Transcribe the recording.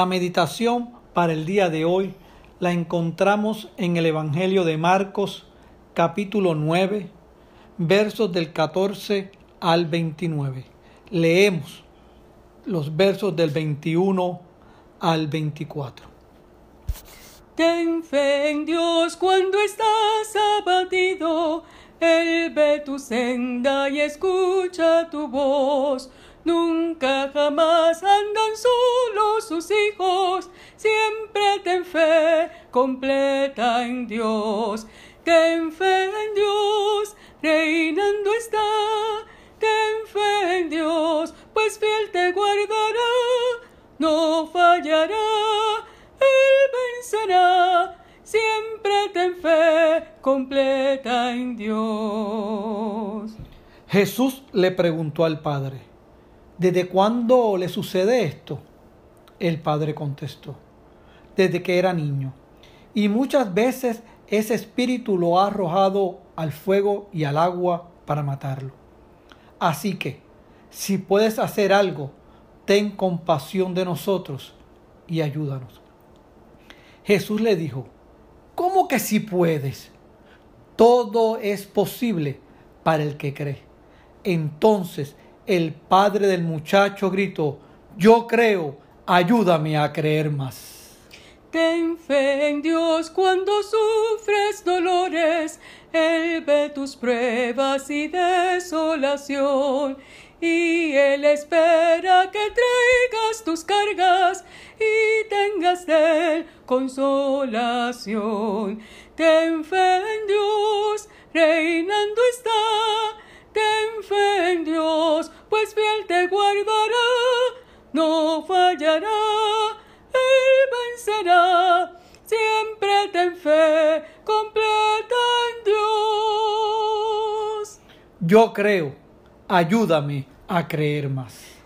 La meditación para el día de hoy la encontramos en el Evangelio de Marcos capítulo 9 versos del 14 al 29. Leemos los versos del 21 al 24. Ten fe en Dios cuando estás abatido, Él ve tu senda y escucha tu voz. Nunca jamás andan solos completa en Dios. Ten fe en Dios, reinando está. Ten fe en Dios, pues fiel te guardará, no fallará, Él vencerá. Siempre ten fe completa en Dios. Jesús le preguntó al Padre, ¿desde cuándo le sucede esto? El Padre contestó, desde que era niño y muchas veces ese espíritu lo ha arrojado al fuego y al agua para matarlo. Así que, si puedes hacer algo, ten compasión de nosotros y ayúdanos. Jesús le dijo, ¿cómo que si puedes? Todo es posible para el que cree. Entonces el padre del muchacho gritó, yo creo, ayúdame a creer más. Ten fe en Dios cuando sufres dolores, Él ve tus pruebas y desolación, y Él espera que traigas tus cargas y tengas de Él consolación. Ten fe en Dios, reinando está, ten fe en Dios, pues fiel te guardará, no fallará será. Siempre ten fe completa en Dios. Yo creo. Ayúdame a creer más.